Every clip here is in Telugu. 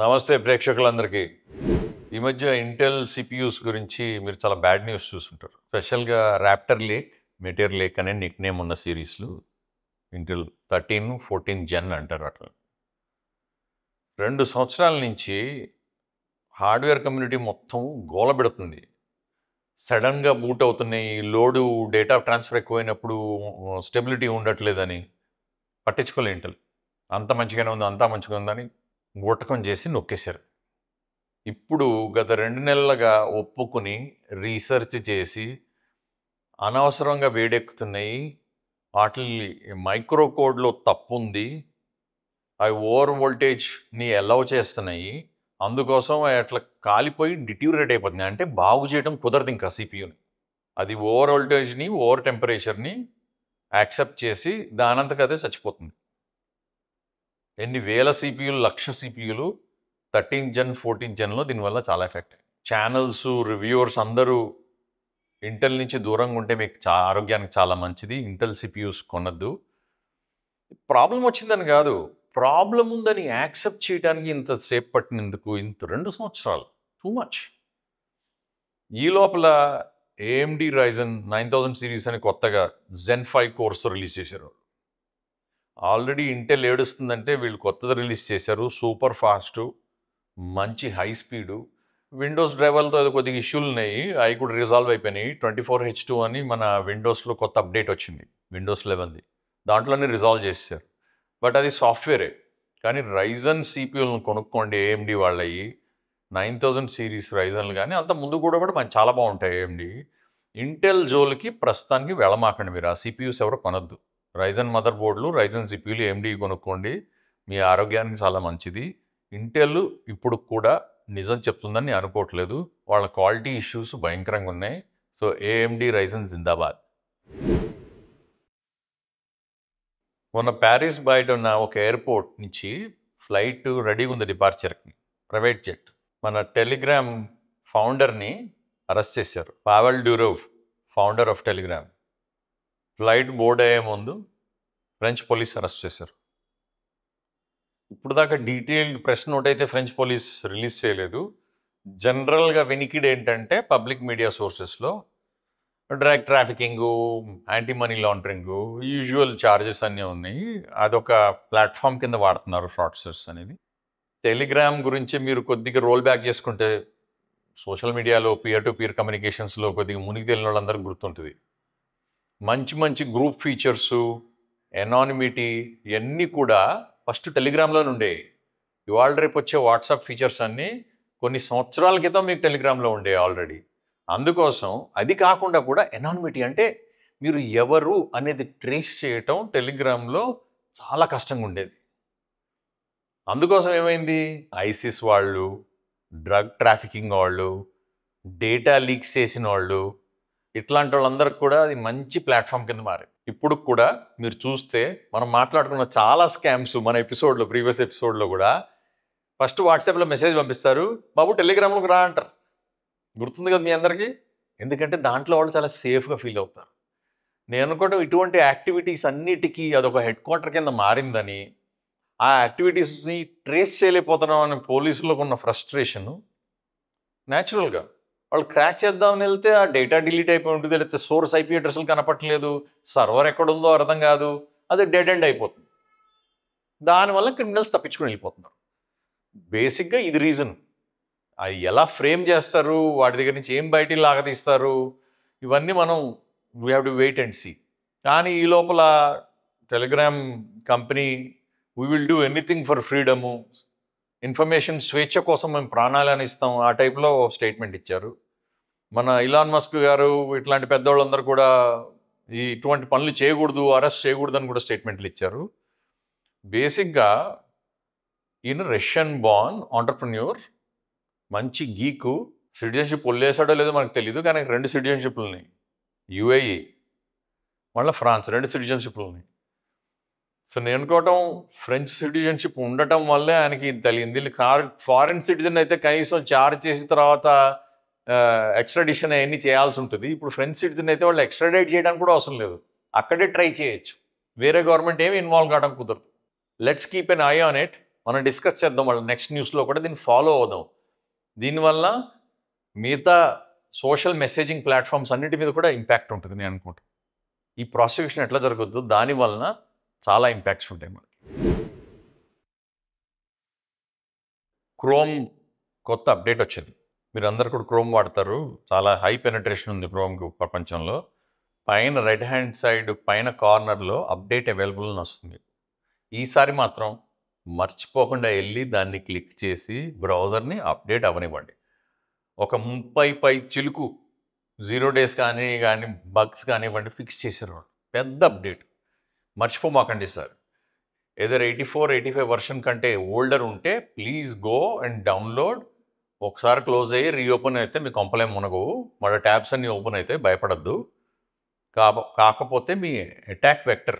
నమస్తే ప్రేక్షకులందరికీ ఈ మధ్య ఇంటెల్ సిపియూస్ గురించి మీరు చాలా బ్యాడ్ న్యూస్ చూసుంటారు స్పెషల్గా ర్యాప్టర్ లేక్ మెటీరియల్ లేక్ అనే నిక్ నేమ్ ఉన్న సిరీస్లు ఇంటెల్ థర్టీన్ ఫోర్టీన్ జెన్ అంటారు అట్లా రెండు సంవత్సరాల నుంచి హార్డ్వేర్ కమ్యూనిటీ మొత్తం గోలబెడుతుంది సడన్గా బూట్ అవుతున్నాయి లోడు డేటా ట్రాన్స్ఫర్ ఎక్కువైనప్పుడు స్టెబిలిటీ ఉండట్లేదని పట్టించుకోలే ఇంటెల్ అంత మంచిగానే ఉంది అంతా మంచిగా ఉందని గుటకం చేసి నొక్కేశారు ఇప్పుడు గత రెండు నెలలుగా ఒప్పుకుని రీసెర్చ్ చేసి అనవసరంగా వేడెక్కుతున్నాయి వాటి మైక్రో కోడ్లో తప్పు ఉంది అవి ఓవర్ వోల్టేజ్ని అలౌ చేస్తున్నాయి అందుకోసం అట్లా కాలిపోయి డిట్యూరేట్ అయిపోతున్నాయి అంటే బాగు చేయడం కుదరదు ఇంకా సిపియూని అది ఓవర్ వోల్టేజ్ని ఓవర్ టెంపరేచర్ని యాక్సెప్ట్ చేసి దానంతకదే చచ్చిపోతుంది ఎన్ని వేల సిపియులు లక్ష సిపియులు థర్టీన్ జన్ ఫోర్టీన్ జన్లో దీనివల్ల చాలా ఎఫెక్ట్ అయ్యాయి ఛానల్స్ రివ్యూవర్స్ అందరూ ఇంటెల్ నుంచి దూరంగా ఉంటే మీకు చా ఆరోగ్యానికి చాలా మంచిది ఇంటెల్ సిపియూస్ కొనద్దు ప్రాబ్లం వచ్చిందని కాదు ప్రాబ్లం ఉందని యాక్సెప్ట్ చేయడానికి ఇంత సేపు పట్టినందుకు ఇంత రెండు సంవత్సరాలు టూ మచ్ ఈ లోపల AMD Ryzen nine thousand series అని కొత్తగా జెన్ ఫైవ్ కోర్స్ రిలీజ్ చేశారు ఆల్రెడీ ఇంటెల్ ఏడుస్తుందంటే వీళ్ళు కొత్తది రిలీజ్ చేశారు సూపర్ ఫాస్ట్ మంచి హై స్పీడు విండోస్ డ్రైవర్లతో అది కొద్దిగా ఇష్యూలు ఉన్నాయి అవి కూడా రిజాల్వ్ అయిపోయినాయి ట్వంటీ ఫోర్ హెచ్ టూ అని మన విండోస్లో కొత్త అప్డేట్ వచ్చింది విండోస్ లెవెన్ది దాంట్లోనే రిజాల్వ్ చేశారు బట్ అది సాఫ్ట్వేరే కానీ రైజన్ సిపియూలను కొనుక్కోండి ఏఎండి వాళ్ళవి నైన్ థౌజండ్ సిరీస్ రైజన్లు కానీ అంత ముందు కూడా కూడా చాలా బాగుంటాయి ఏఎండి ఇంటెల్ జోల్కి ప్రస్తుతానికి వెళ్ళమాకండి మీరు ఆ సిపియూస్ ఎవరు కొనద్దు రైజన్ మదర్ బోర్డులు రైజన్ సిపిలు ఎండి కొనుక్కోండి మీ ఆరోగ్యానికి చాలా మంచిది ఇంటెల్ ఇప్పుడు కూడా నిజం చెప్తుందని నేను అనుకోవట్లేదు వాళ్ళ క్వాలిటీ ఇష్యూస్ భయంకరంగా ఉన్నాయి సో ఏఎండి రైజన్ జిందాబాద్ మొన్న ప్యారిస్ బయట ఉన్న ఒక ఎయిర్పోర్ట్ నుంచి ఫ్లైట్ రెడీగా ఉంది డిపార్చర్కి ప్రైవేట్ జెట్ మన టెలిగ్రామ్ ఫౌండర్ని అరెస్ట్ చేశారు Pavel Durov founder of Telegram flight board అయ్యే ముందు ఫ్రెంచ్ పోలీస్ అరెస్ట్ చేశారు ఇప్పుడు దాకా డీటెయిల్డ్ ప్రెస్ నోట్ అయితే ఫ్రెంచ్ పోలీస్ రిలీజ్ చేయలేదు జనరల్గా వెనికిడ్ ఏంటంటే పబ్లిక్ మీడియా సోర్సెస్లో drug trafficking anti money laundering usual charges అన్నీ ఉన్నాయి అదొక ప్లాట్ఫామ్ కింద వాడుతున్నారు ఫ్రాడ్సర్స్ అనేది టెలిగ్రామ్ గురించి మీరు కొద్దిగా రోల్ బ్యాక్ చేసుకుంటే సోషల్ మీడియాలో పియర్ టు పియర్ కమ్యూనికేషన్స్లో కొద్దిగా మునిగి తెలియని వాళ్ళందరికీ గుర్తుంటుంది మంచి మంచి గ్రూప్ ఫీచర్సు ఎనానిమిటీ ఇవన్నీ కూడా ఫస్ట్ టెలిగ్రామ్లో ఉండే ఇవాళ రేపు వచ్చే వాట్సాప్ ఫీచర్స్ అన్నీ కొన్ని సంవత్సరాల క్రితం మీకు టెలిగ్రామ్లో ఉండే ఆల్రెడీ అందుకోసం అది కాకుండా కూడా ఎనానిమిటీ అంటే మీరు ఎవరు అనేది ట్రేస్ చేయటం టెలిగ్రామ్లో చాలా కష్టంగా ఉండేది అందుకోసం ఏమైంది ఐసిస్ వాళ్ళు డ్రగ్ ట్రాఫికింగ్ వాళ్ళు డేటా లీక్స్ చేసిన వాళ్ళు ఇట్లాంటి వాళ్ళందరికీ కూడా అది మంచి ప్లాట్ఫామ్ కింద మారి ఇప్పుడు కూడా మీరు చూస్తే మనం మాట్లాడుకున్న చాలా స్కామ్స్ మన ఎపిసోడ్లో ప్రీవియస్ ఎపిసోడ్లో కూడా ఫస్ట్ వాట్సాప్లో మెసేజ్ పంపిస్తారు బాబు టెలిగ్రామ్లోకి రా అంటారు గుర్తుంది కదా మీ అందరికీ ఎందుకంటే దాంట్లో వాళ్ళు చాలా సేఫ్గా ఫీల్ అవుతారు నేను కూడా ఇటువంటి యాక్టివిటీస్ అన్నిటికీ అదొక హెడ్ క్వార్టర్ కింద మారిందని ఆ యాక్టివిటీస్ని ట్రేస్ చేయలేకపోతున్నాం అనే పోలీసులకు ఉన్న ఫ్రస్ట్రేషను న్యాచురల్గా వాళ్ళు క్రాక్ చేద్దామని వెళ్తే ఆ డేటా డిలీట్ అయిపోయి ఉంటుంది లేకపోతే సోర్స్ ఐపీ అడ్రస్లు కనపట్లేదు సర్వర్ ఎక్కడుందో అర్థం కాదు అది డెడ్ ఎండ్ అయిపోతుంది దానివల్ల క్రిమినల్స్ తప్పించుకుని వెళ్ళిపోతున్నారు బేసిక్గా ఇది రీజన్ అవి ఎలా ఫ్రేమ్ చేస్తారు వాటి దగ్గర నుంచి ఏం బయట లాగతీస్తారు ఇవన్నీ మనం we have to wait and see కానీ ఈ లోపల Telegram company we will do anything for freedom information స్వేచ్ఛ కోసం మేము ప్రాణాలను ఇస్తాం ఆ టైప్లో స్టేట్మెంట్ ఇచ్చారు మన ఇలాన్ మస్క్ గారు ఇట్లాంటి పెద్దవాళ్ళందరూ కూడా ఈ ఇటువంటి పనులు చేయకూడదు అరెస్ట్ చేయకూడదు అని కూడా స్టేట్మెంట్లు ఇచ్చారు బేసిక్గా ఈయన రష్యన్ బాన్ ఆంటర్ప్రన్యూర్ మంచి గీకు సిటిజన్షిప్ వదిలేసాడో లేదో మనకు తెలియదు కానీ రెండు సిటిజన్షిప్లు ఉన్నాయి యుఏఈ మళ్ళీ ఫ్రాన్స్ రెండు సిటిజన్షిప్లు ఉన్నాయి సో నేను అనుకోవటం ఫ్రెంచ్ సిటిజన్షిప్ ఉండటం వల్లే ఆయనకి ఇది వీళ్ళు కార్ ఫారిన్ సిటిజన్ అయితే కనీసం చార్జ్ చేసిన తర్వాత ఎక్స్ట్రాడిషన్ అవన్నీ చేయాల్సి ఉంటుంది ఇప్పుడు ఫ్రెంచ్ సిటిజన్ అయితే వాళ్ళు ఎక్స్ట్రాడైట్ చేయడానికి కూడా అవసరం లేదు అక్కడే ట్రై చేయొచ్చు వేరే గవర్నమెంట్ ఏమి ఇన్వాల్వ్ కావడం కుదరదు let's keep an eye on it మనం డిస్కస్ చేద్దాం వాళ్ళ నెక్స్ట్ న్యూస్లో కూడా దీన్ని ఫాలో అవుదాం దీనివల్ల మిగతా సోషల్ మెసేజింగ్ ప్లాట్ఫామ్స్ అన్నిటి మీద కూడా ఇంపాక్ట్ ఉంటుంది నేను అనుకుంటా ఈ ప్రాసిక్యూషన్ ఎట్లా జరగద్దు దానివలన చాలా ఇంపాక్ట్స్ ఉంటాయి మనకి క్రోమ్ కొత్త అప్డేట్ వచ్చింది మీరు అందరు కూడా క్రోమ్ వాడతారు చాలా హై పెనట్రేషన్ ఉంది క్రోమ్కి ప్రపంచంలో పైన రైట్ హ్యాండ్ సైడ్ పైన కార్నర్లో అప్డేట్ అవైలబుల్ అని వస్తుంది ఈసారి మాత్రం మర్చిపోకుండా వెళ్ళి దాన్ని క్లిక్ చేసి బ్రౌజర్ని అప్డేట్ అవ్వనివ్వండి ఒక ముప్పై పై చిలుకు జీరో డేస్ కానీ కానీ బగ్స్ కానివ్వండి ఫిక్స్ చేశారు పెద్ద అప్డేట్ మర్చిపోమాకండి సార్ ఏదైనా eighty four eighty five version కంటే ఓల్డర్ ఉంటే ప్లీజ్ గో అండ్ డౌన్లోడ్ ఒకసారి క్లోజ్ అయ్యి రీఓపెన్ అయితే మీ కొంపలేం మునగవు మళ్ళీ ట్యాబ్స్ అన్నీ ఓపెన్ అయితే భయపడద్దు కాకపోతే మీ అటాక్ వెక్టర్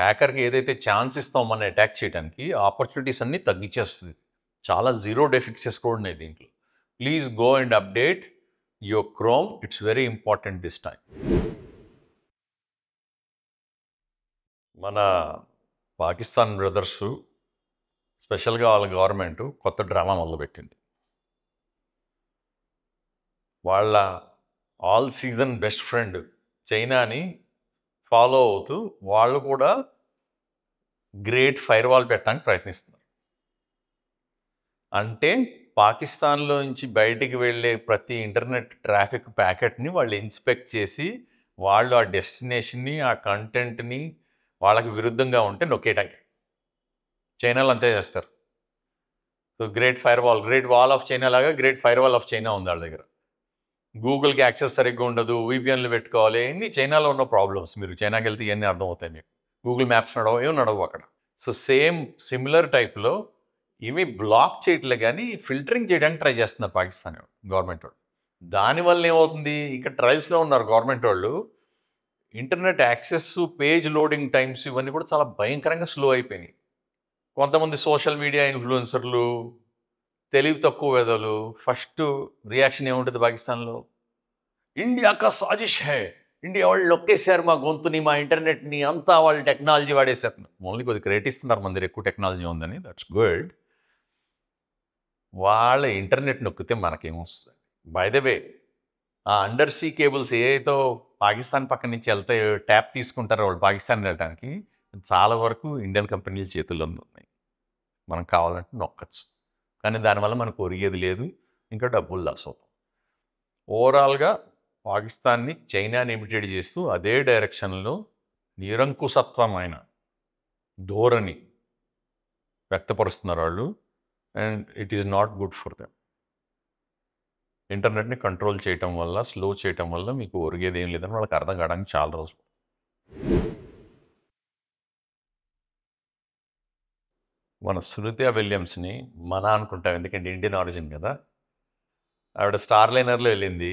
హ్యాకర్కి ఏదైతే ఛాన్స్ ఇస్తాం మనం అటాక్ చేయడానికి ఆపర్చునిటీస్ అన్నీ తగ్గించేస్తుంది చాలా జీరో డెఫిక్సెస్ కూడా ఉన్నాయి దీంట్లో please go and update your Chrome it's very important this time మన పాకిస్తాన్ బ్రదర్సు స్పెషల్గా వాళ్ళ గవర్నమెంటు కొత్త డ్రామా మొదలుపెట్టింది వాళ్ళ ఆల్ సీజన్ బెస్ట్ ఫ్రెండ్ చైనాని ఫాలో అవుతూ వాళ్ళు కూడా గ్రేట్ ఫైర్ వాల్ పెట్టడానికి ప్రయత్నిస్తున్నారు అంటే పాకిస్తాన్లో నుంచి బయటికి వెళ్ళే ప్రతి ఇంటర్నెట్ ట్రాఫిక్ ప్యాకెట్ని వాళ్ళు ఇన్స్పెక్ట్ చేసి వాళ్ళు ఆ డెస్టినేషన్ని ఆ కంటెంట్ని వాళ్ళకి విరుద్ధంగా ఉంటే నొక్కేటాకి చైనాలో అంతే చేస్తారు so great firewall great wall of China లాగా great firewall of China ఉంది వాళ్ళ దగ్గర గూగుల్కి యాక్సెస్ సరిగ్గా ఉండదు విపిఎన్లు పెట్టుకోవాలి ఇన్ని చైనాలో ఉన్న ప్రాబ్లమ్స్ మీరు చైనాకి వెళ్తే ఇవన్నీ అర్థమవుతాయి మీకు గూగుల్ మ్యాప్స్ నడవ ఏమి నడవు అక్కడ సో సేమ్ సిమిలర్ టైప్లో ఇవి బ్లాక్ చేయట్లే కానీ ఫిల్టరింగ్ చేయడానికి ట్రై చేస్తున్నారు పాకిస్తాన్ గవర్నమెంట్ వాళ్ళు దానివల్ల ఏమవుతుంది ఇంకా ట్రయల్స్లో ఉన్నారు గవర్నమెంట్ వాళ్ళు internet access page loading times ఇవన్నీ కూడా చాలా భయంకరంగా స్లో అయిపోయినాయి కొంతమంది సోషల్ మీడియా ఇన్ఫ్లుయెన్సర్లు తెలివి తక్కువ వేదలు ఫస్ట్ రియాక్షన్ ఏముంటుంది పాకిస్తాన్లో కా సాజిష్ హే ఇండియా వాళ్ళు లొక్కేశారు మా గొంతుని మా ఇంటర్నెట్ని అంతా వాళ్ళు టెక్నాలజీ వాడేశారు ఓన్లీ కొద్దిగా ఇస్తున్నారు మన దగ్గర ఎక్కువ టెక్నాలజీ ఉందని దట్స్ గుడ్ వాళ్ళ ఇంటర్నెట్ నొక్కితే మనకేమొస్తుంది బై ద వే ఆ అండర్ సీ కేబుల్స్ ఏవైతే పాకిస్తాన్ పక్క నుంచి వెళ్తే ట్యాప్ తీసుకుంటారో వాళ్ళు పాకిస్తాన్ వెళ్ళడానికి చాలా వరకు ఇండియన్ కంపెనీల చేతుల్లో ఉన్నాయి మనం కావాలంటే నొక్కచ్చు కానీ దానివల్ల మనకు ఒరిగేది లేదు ఇంకా డబ్బులు లాస్ అవుతాం ఓవరాల్గా పాకిస్తాన్ని చైనాని ఇమిటేట్ చేస్తూ అదే డైరెక్షన్లో నిరంకుశత్వమైన ధోరణి వ్యక్తపరుస్తున్నారు వాళ్ళు and it is not good for them ఇంటర్నెట్ని కంట్రోల్ చేయటం వల్ల స్లో చేయటం వల్ల మీకు ఒరిగేది ఏం లేదని వాళ్ళకి అర్థం కావడానికి చాలా రోజులు మన సునీత విలియమ్స్ని మన అనుకుంటాం ఎందుకంటే ఇండియన్ ఆరిజిన్ కదా ఆవిడ స్టార్ లైనర్లో వెళ్ళింది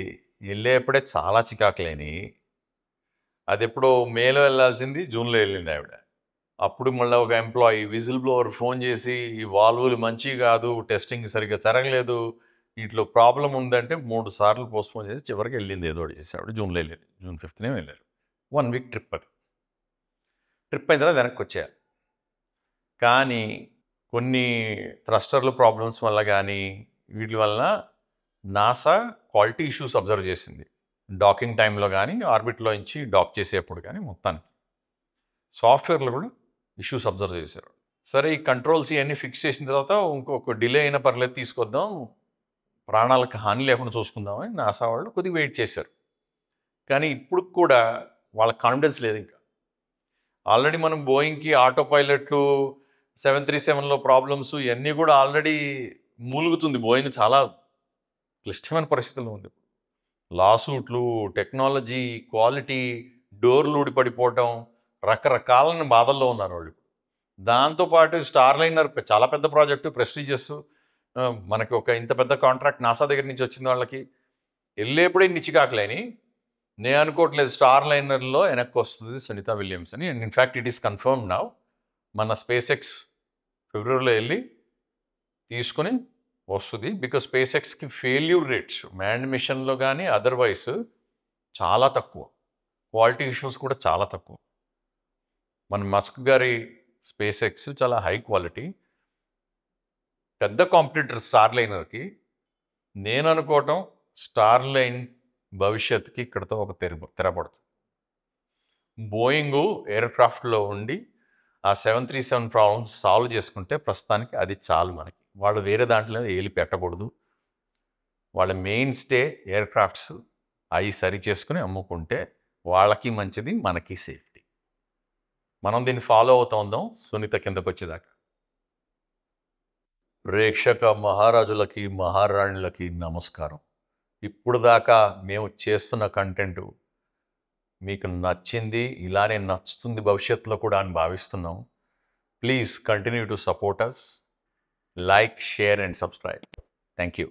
వెళ్ళేప్పుడే చాలా చికాకులేని అది ఎప్పుడో మేలో వెళ్ళాల్సింది జూన్లో వెళ్ళింది ఆవిడ అప్పుడు మళ్ళీ ఒక ఎంప్లాయీ విజిల్ బ్లోవర్ ఫోన్ చేసి ఈ వాల్వులు మంచివి కాదు టెస్టింగ్ సరిగ్గా జరగలేదు వీటిలో ప్రాబ్లం ఉందంటే మూడు సార్లు పోస్ట్పోన్ చేసి చివరికి వెళ్ళింది ఏదో చేసి ఆవిడ జూన్లో వెళ్ళారు జూన్ ఫిఫ్త్నే వెళ్ళారు వన్ వీక్ ట్రిప్ అది ట్రిప్ అయిన తర్వాత వెనక్కి వచ్చారు కానీ కొన్ని థ్రస్టర్లు ప్రాబ్లమ్స్ వల్ల కానీ వీటి వల్ల నాసా క్వాలిటీ ఇష్యూస్ అబ్జర్వ్ చేసింది డాకింగ్ టైంలో కానీ ఆర్బిట్లో ఇచ్చి డాక్ చేసేప్పుడు కానీ మొత్తానికి సాఫ్ట్వేర్లో కూడా ఇష్యూస్ అబ్జర్వ్ చేశారు సరే ఈ కంట్రోల్స్ ఇవన్నీ ఫిక్స్ చేసిన తర్వాత ఇంకొక డిలే అయిన పర్లేదు తీసుకొద్దాం ప్రాణాలకు హాని లేకుండా చూసుకుందామని నాసా వాళ్ళు కొద్దిగా వెయిట్ చేశారు కానీ ఇప్పుడు కూడా వాళ్ళ కాన్ఫిడెన్స్ లేదు ఇంకా ఆల్రెడీ మనం బోయింగ్కి ఆటో పైలట్లు సెవెన్ త్రీ సెవెన్లో ప్రాబ్లమ్స్ ఇవన్నీ కూడా ఆల్రెడీ మూలుగుతుంది బోయింగ్ చాలా క్లిష్టమైన పరిస్థితుల్లో ఉంది లాసూట్లు టెక్నాలజీ క్వాలిటీ డోర్లు ఊడిపడిపోవటం రకరకాలైన బాధల్లో ఉన్నారు వాళ్ళు దాంతోపాటు స్టార్ లైనర్ చాలా పెద్ద ప్రాజెక్టు ప్రెస్టీజియస్ మనకి ఒక ఇంత పెద్ద కాంట్రాక్ట్ నాసా దగ్గర నుంచి వచ్చింది వాళ్ళకి వెళ్ళేప్పుడే నిచ్చికాకలేని నేను అనుకోవట్లేదు స్టార్ లైనర్లో వెనక్కి వస్తుంది సునీత విలియమ్స్ అని and in fact it is confirm now మన స్పేస్ ఎక్స్ ఫిబ్రవరిలో వెళ్ళి తీసుకుని వస్తుంది బికాజ్ స్పేస్ ఎక్స్కి ఫెయిల్యూర్ రేట్స్ మ్యాండ్ మిషన్లో కానీ అదర్వైజ్ చాలా తక్కువ క్వాలిటీ ఇష్యూస్ కూడా చాలా తక్కువ మన మస్క్ గారి స్పేస్ ఎక్స్ చాలా హై క్వాలిటీ పెద్ద కాంపిటీటర్ స్టార్ లైనర్కి నేను అనుకోవటం స్టార్ లైన్ భవిష్యత్తుకి ఇక్కడతో ఒక తెర తెరబడుతుంది బోయింగ్ ఎయిర్క్రాఫ్ట్లో ఉండి ఆ seven three seven problems solve చేసుకుంటే ప్రస్తుతానికి అది చాలు మనకి వాళ్ళు వేరే దాంట్లో ఏలి పెట్టకూడదు వాళ్ళ మెయిన్ స్టే ఎయిర్ క్రాఫ్ట్స్ అవి సరి చేసుకుని అమ్ముకుంటే వాళ్ళకి మంచిది మనకి సేఫ్టీ మనం దీన్ని ఫాలో ఉందాం సునీత కిందకు వచ్చేదాకా ప్రేక్షక మహారాజులకి మహారాణులకి నమస్కారం ఇప్పుడు దాకా మేము చేస్తున్న కంటెంట్ మీకు నచ్చింది ఇలానే నచ్చుతుంది భవిష్యత్తులో కూడా అని భావిస్తున్నాం please continue to support us like share and subscribe thank you